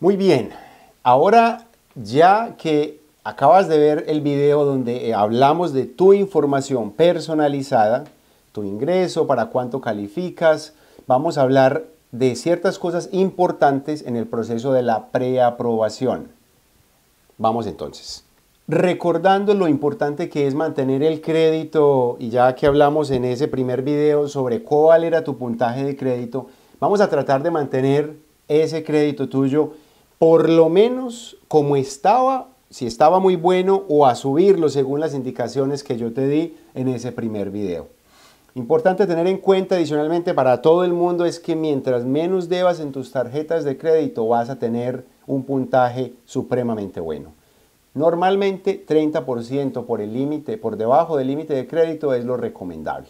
Muy bien, ahora ya que acabas de ver el video donde eh, hablamos de tu información personalizada, tu ingreso, para cuánto calificas, vamos a hablar de ciertas cosas importantes en el proceso de la preaprobación. Vamos entonces. Recordando lo importante que es mantener el crédito, y ya que hablamos en ese primer video sobre cuál era tu puntaje de crédito, vamos a tratar de mantener ese crédito tuyo por lo menos como estaba, si estaba muy bueno o a subirlo según las indicaciones que yo te di en ese primer video. Importante tener en cuenta adicionalmente para todo el mundo es que mientras menos debas en tus tarjetas de crédito vas a tener un puntaje supremamente bueno. Normalmente 30% por el límite, por debajo del límite de crédito es lo recomendable.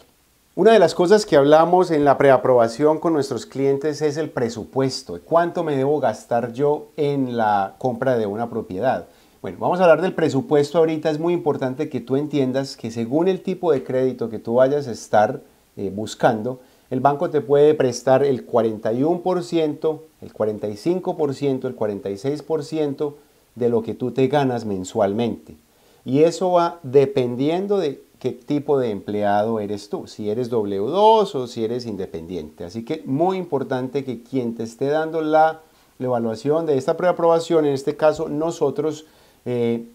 Una de las cosas que hablamos en la preaprobación con nuestros clientes es el presupuesto. ¿Cuánto me debo gastar yo en la compra de una propiedad? Bueno, vamos a hablar del presupuesto ahorita. Es muy importante que tú entiendas que según el tipo de crédito que tú vayas a estar eh, buscando, el banco te puede prestar el 41%, el 45%, el 46% de lo que tú te ganas mensualmente. Y eso va dependiendo de qué tipo de empleado eres tú, si eres W2 o si eres independiente. Así que muy importante que quien te esté dando la, evaluación de esta preaprobación, en este caso nosotros, eh,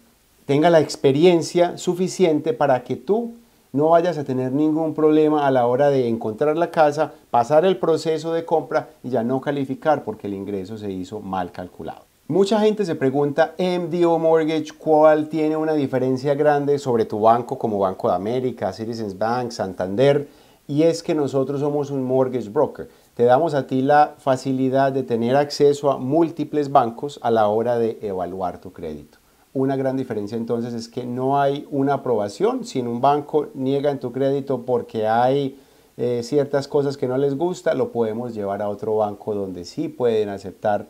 tenga la experiencia suficiente para que tú no vayas a tener ningún problema a la hora de encontrar la casa, pasar el proceso de compra y ya no calificar porque el ingreso se hizo mal calculado. Mucha gente se pregunta, MDO Mortgage, ¿cuál tiene una diferencia grande sobre tu banco como Banco de América, Citizens Bank, Santander? Y es que nosotros somos un mortgage broker. Te damos a ti la facilidad de tener acceso a múltiples bancos a la hora de evaluar tu crédito. Una gran diferencia entonces es que no hay una aprobación. Si en un banco niegan tu crédito porque hay eh, ciertas cosas que no les gusta, lo podemos llevar a otro banco donde sí pueden aceptar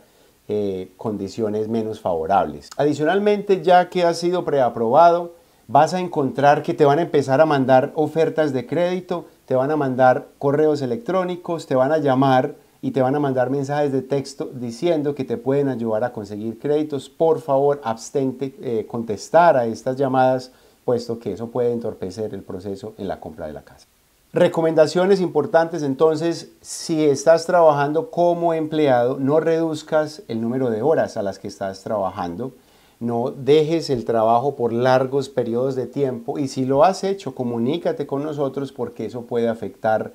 eh, condiciones menos favorables. Adicionalmente, ya que has sido preaprobado, vas a encontrar que te van a empezar a mandar ofertas de crédito, te van a mandar correos electrónicos, te van a llamar y te van a mandar mensajes de texto diciendo que te pueden ayudar a conseguir créditos. Por favor, abstente eh, contestar a estas llamadas, puesto que eso puede entorpecer el proceso en la compra de la casa. Recomendaciones importantes, entonces, si estás trabajando como empleado, no reduzcas el número de horas a las que estás trabajando, no dejes el trabajo por largos periodos de tiempo y si lo has hecho, comunícate con nosotros porque eso puede afectar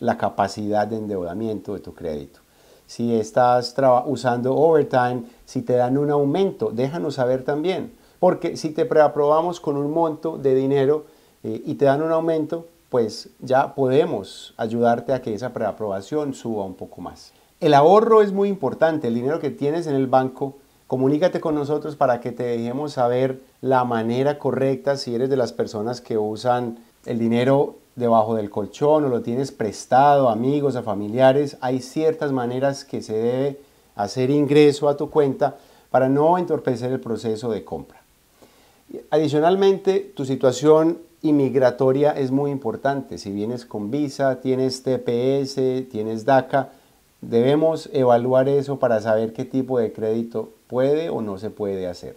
la capacidad de endeudamiento de tu crédito. Si estás usando overtime, si te dan un aumento, déjanos saber también, porque si te preaprobamos con un monto de dinero eh, y te dan un aumento, pues ya podemos ayudarte a que esa preaprobación suba un poco más. El ahorro es muy importante, el dinero que tienes en el banco, comunícate con nosotros para que te dejemos saber la manera correcta si eres de las personas que usan el dinero debajo del colchón o lo tienes prestado a amigos, a familiares. Hay ciertas maneras que se debe hacer ingreso a tu cuenta para no entorpecer el proceso de compra. Adicionalmente, tu situación inmigratoria es muy importante. Si vienes con visa, tienes TPS, tienes DACA, debemos evaluar eso para saber qué tipo de crédito puede o no se puede hacer.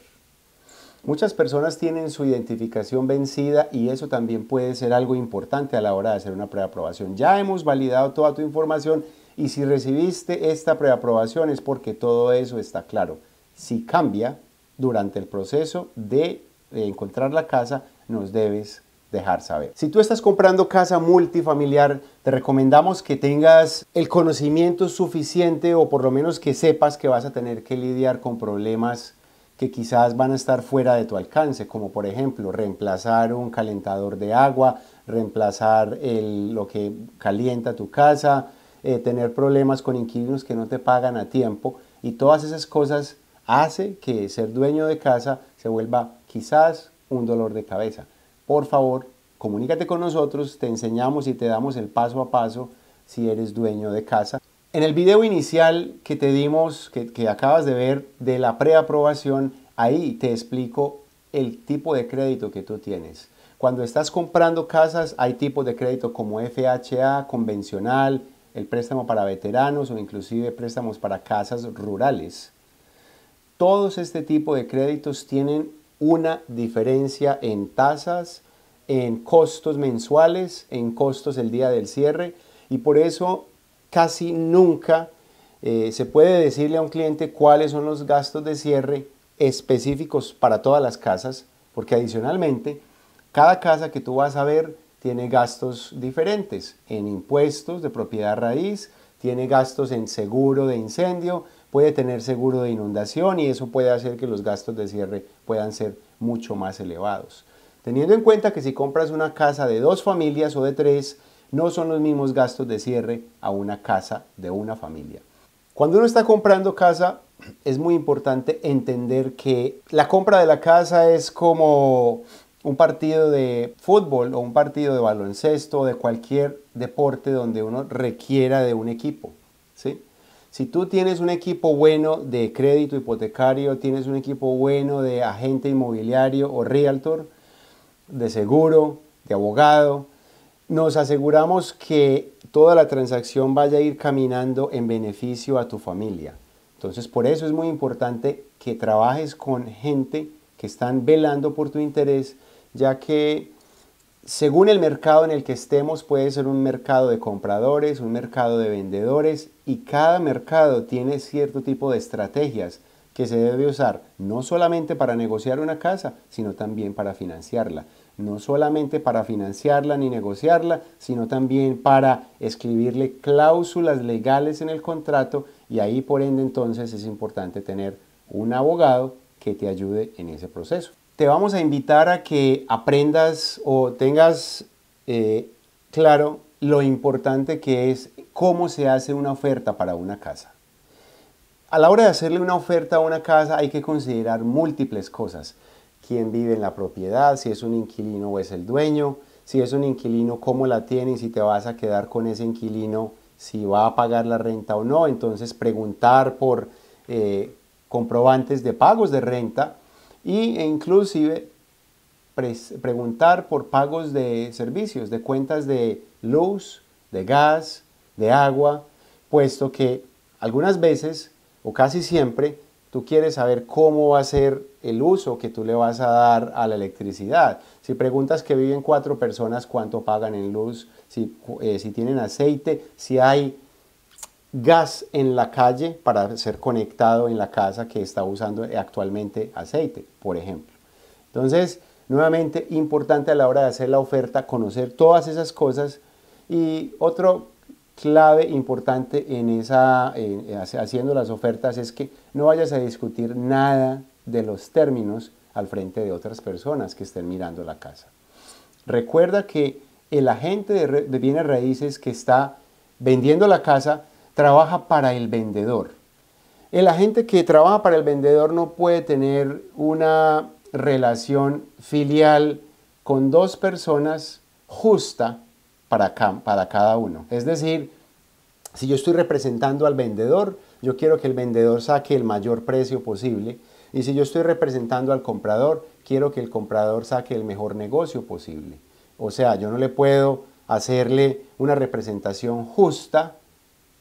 Muchas personas tienen su identificación vencida y eso también puede ser algo importante a la hora de hacer una preaprobación. Ya hemos validado toda tu información y si recibiste esta preaprobación es porque todo eso está claro. Si cambia durante el proceso de encontrar la casa, nos debes dejar saber. Si tú estás comprando casa multifamiliar, te recomendamos que tengas el conocimiento suficiente o por lo menos que sepas que vas a tener que lidiar con problemas que quizás van a estar fuera de tu alcance, como por ejemplo reemplazar un calentador de agua, reemplazar el, lo que calienta tu casa, eh, tener problemas con inquilinos que no te pagan a tiempo y todas esas cosas hace que ser dueño de casa se vuelva quizás un dolor de cabeza por favor, comunícate con nosotros, te enseñamos y te damos el paso a paso si eres dueño de casa. En el video inicial que te dimos, que, acabas de ver, de la preaprobación, ahí te explico el tipo de crédito que tú tienes. Cuando estás comprando casas, hay tipos de crédito como FHA, convencional, el préstamo para veteranos o inclusive préstamos para casas rurales. Todos este tipo de créditos tienen una diferencia en tasas, en costos mensuales, en costos el día del cierre y por eso casi nunca eh, se puede decirle a un cliente cuáles son los gastos de cierre específicos para todas las casas, porque adicionalmente cada casa que tú vas a ver tiene gastos diferentes en impuestos de propiedad raíz, tiene gastos en seguro de incendio, puede tener seguro de inundación y eso puede hacer que los gastos de cierre puedan ser mucho más elevados. Teniendo en cuenta que si compras una casa de dos familias o de tres, no son los mismos gastos de cierre a una casa de una familia. Cuando uno está comprando casa, es muy importante entender que la compra de la casa es como un partido de fútbol o un partido de baloncesto o de cualquier deporte donde uno requiera de un equipo. ¿sí? Si tú tienes un equipo bueno de crédito hipotecario, tienes un equipo bueno de agente inmobiliario o realtor, de seguro, de abogado, nos aseguramos que toda la transacción vaya a ir caminando en beneficio a tu familia. Entonces, por eso es muy importante que trabajes con gente que están velando por tu interés, ya que según el mercado en el que estemos, puede ser un mercado de compradores, un mercado de vendedores y cada mercado tiene cierto tipo de estrategias que se debe usar no solamente para negociar una casa, sino también para financiarla. No solamente para financiarla ni negociarla, sino también para escribirle cláusulas legales en el contrato y ahí por ende entonces es importante tener un abogado que te ayude en ese proceso te vamos a invitar a que aprendas o tengas eh, claro lo importante que es cómo se hace una oferta para una casa. A la hora de hacerle una oferta a una casa hay que considerar múltiples cosas. Quién vive en la propiedad, si es un inquilino o es el dueño, si es un inquilino, cómo la tiene y si te vas a quedar con ese inquilino, si va a pagar la renta o no. Entonces preguntar por eh, comprobantes de pagos de renta y, e inclusive preguntar por pagos de servicios, de cuentas de luz, de gas, de agua, puesto que algunas veces o casi siempre tú quieres saber cómo va a ser el uso que tú le vas a dar a la electricidad. Si preguntas que viven cuatro personas cuánto pagan en luz, si eh, tienen aceite, si hay gas en la calle para ser conectado en la casa que está usando actualmente aceite, por ejemplo. Entonces, nuevamente, importante a la hora de hacer la oferta conocer todas esas cosas. Y otro clave importante en esa, eh, haciendo las ofertas es que no vayas a discutir nada de los términos al frente de otras personas que estén mirando la casa. Recuerda que el agente de bienes raíces que está vendiendo la casa trabaja para el vendedor. El agente que trabaja para el vendedor no puede tener una relación filial con dos personas justa para, para cada uno. Es decir, si yo estoy representando al vendedor, yo quiero que el vendedor saque el mayor precio posible. Y si yo estoy representando al comprador, quiero que el comprador saque el mejor negocio posible. O sea, yo no le puedo hacerle una representación justa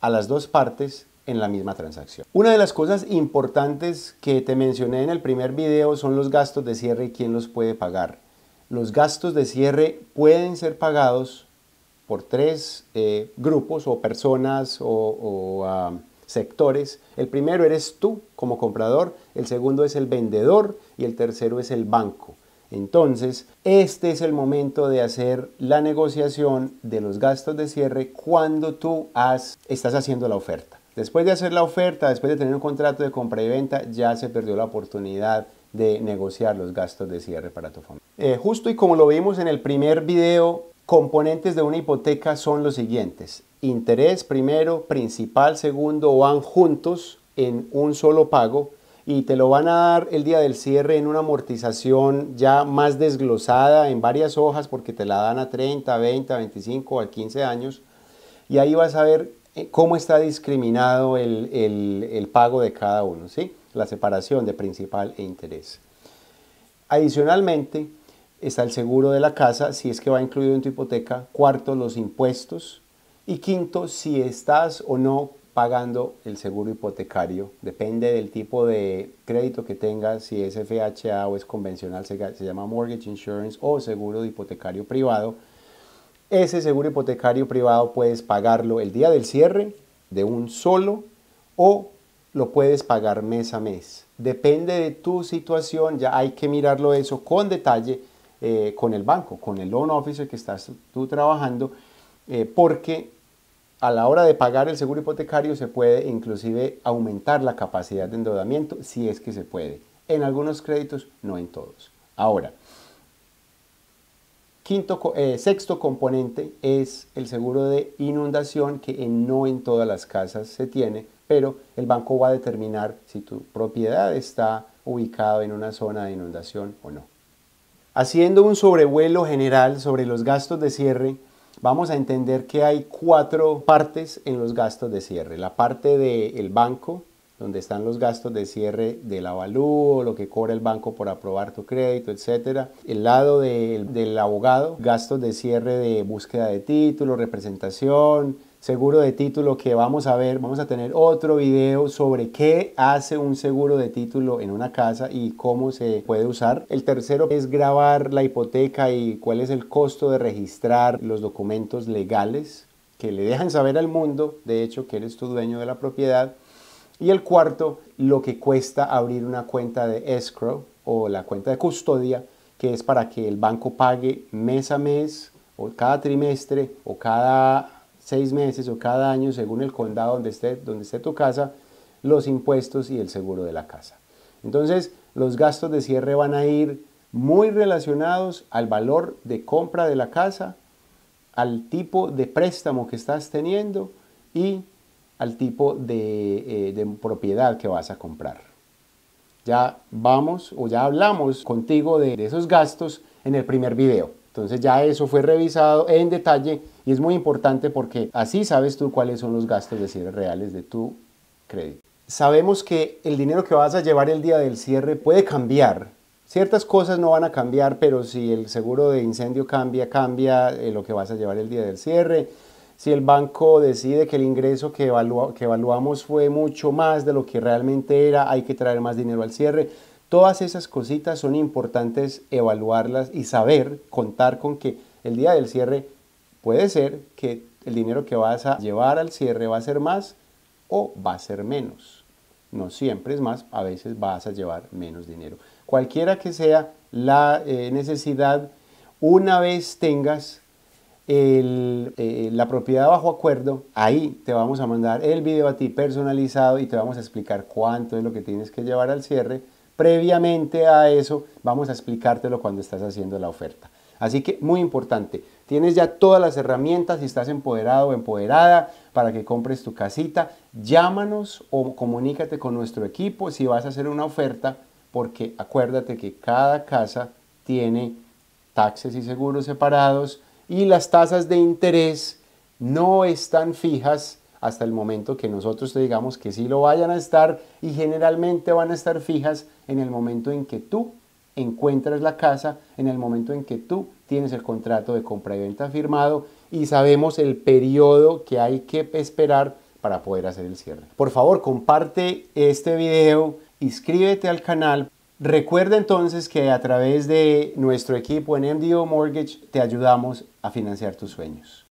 a las dos partes en la misma transacción. Una de las cosas importantes que te mencioné en el primer video son los gastos de cierre y quién los puede pagar. Los gastos de cierre pueden ser pagados por tres eh, grupos o personas o, ah, sectores. El primero eres tú como comprador, el segundo es el vendedor y el tercero es el banco. Entonces, este es el momento de hacer la negociación de los gastos de cierre cuando tú estás haciendo la oferta. Después de hacer la oferta, después de tener un contrato de compra y venta, ya se perdió la oportunidad de negociar los gastos de cierre para tu familia. Eh, justo y como lo vimos en el primer video, componentes de una hipoteca son los siguientes. Interés primero, principal segundo, van juntos en un solo pago y te lo van a dar el día del cierre en una amortización ya más desglosada en varias hojas porque te la dan a 30, 20, 25 a 15 años y ahí vas a ver eh, cómo está discriminado el, el pago de cada uno, ¿sí? la separación de principal e interés. Adicionalmente está el seguro de la casa si es que va incluido en tu hipoteca, cuarto los impuestos y quinto si estás o no pagando el seguro hipotecario. Depende del tipo de crédito que tengas, si es FHA o es convencional, se, llama mortgage insurance o seguro de hipotecario privado. Ese seguro hipotecario privado puedes pagarlo el día del cierre de un solo o lo puedes pagar mes a mes. Depende de tu situación, ya hay que mirarlo eso con detalle eh, con el banco, con el loan officer que estás tú trabajando, eh, porque a la hora de pagar el seguro hipotecario se puede inclusive aumentar la capacidad de endeudamiento si es que se puede. En algunos créditos, no en todos. Ahora, quinto, eh, sexto componente es el seguro de inundación que no en todas las casas se tiene, pero el banco va a determinar si tu propiedad está ubicada en una zona de inundación o no. Haciendo un sobrevuelo general sobre los gastos de cierre, vamos a entender que hay cuatro partes en los gastos de cierre. La parte del banco, donde están los gastos de cierre de la avalúo, lo que cobra el banco por aprobar tu crédito, etc. El lado del abogado, gastos de cierre de búsqueda de título, representación, seguro de título que vamos a ver, vamos a tener otro video sobre qué hace un seguro de título en una casa y cómo se puede usar. El tercero es grabar la hipoteca y cuál es el costo de registrar los documentos legales que le dejan saber al mundo, de hecho, que eres tu dueño de la propiedad. Y el cuarto, lo que cuesta abrir una cuenta de escrow o la cuenta de custodia, que es para que el banco pague mes a mes o cada trimestre o cada seis meses o cada año, según el condado donde esté, donde esté tu casa, los impuestos y el seguro de la casa. Entonces, los gastos de cierre van a ir muy relacionados al valor de compra de la casa, al tipo de préstamo que estás teniendo y al tipo de, eh, propiedad que vas a comprar. Ya vamos o ya hablamos contigo de esos gastos en el primer video. Entonces ya eso fue revisado en detalle y es muy importante porque así sabes tú cuáles son los gastos de cierre reales de tu crédito. Sabemos que el dinero que vas a llevar el día del cierre puede cambiar. Ciertas cosas no van a cambiar, pero si el seguro de incendio cambia, cambia eh, lo que vas a llevar el día del cierre. Si el banco decide que el ingreso que, que evaluamos fue mucho más de lo que realmente era, hay que traer más dinero al cierre. Todas esas cositas son importantes evaluarlas y saber, contar con que el día del cierre Puede ser que el dinero que vas a llevar al cierre va a ser más o va a ser menos. No siempre es más, a veces vas a llevar menos dinero. Cualquiera que sea la eh, necesidad, una vez tengas eh, la propiedad bajo acuerdo, ahí te vamos a mandar el video a ti personalizado y te vamos a explicar cuánto es lo que tienes que llevar al cierre. Previamente a eso, vamos a explicártelo cuando estás haciendo la oferta. Así que muy importante, tienes ya todas las herramientas, si estás empoderado o empoderada para que compres tu casita, llámanos o comunícate con nuestro equipo si vas a hacer una oferta, porque acuérdate que cada casa tiene taxes y seguros separados y las tasas de interés no están fijas hasta el momento que nosotros te digamos que sí lo vayan a estar y generalmente van a estar fijas en el momento en que tú encuentras la casa en el momento en que tú tienes el contrato de compra y venta firmado y sabemos el periodo que hay que esperar para poder hacer el cierre. Por favor, comparte este video, inscríbete al canal. Recuerda entonces que a través de nuestro equipo en MDO Mortgage te ayudamos a financiar tus sueños.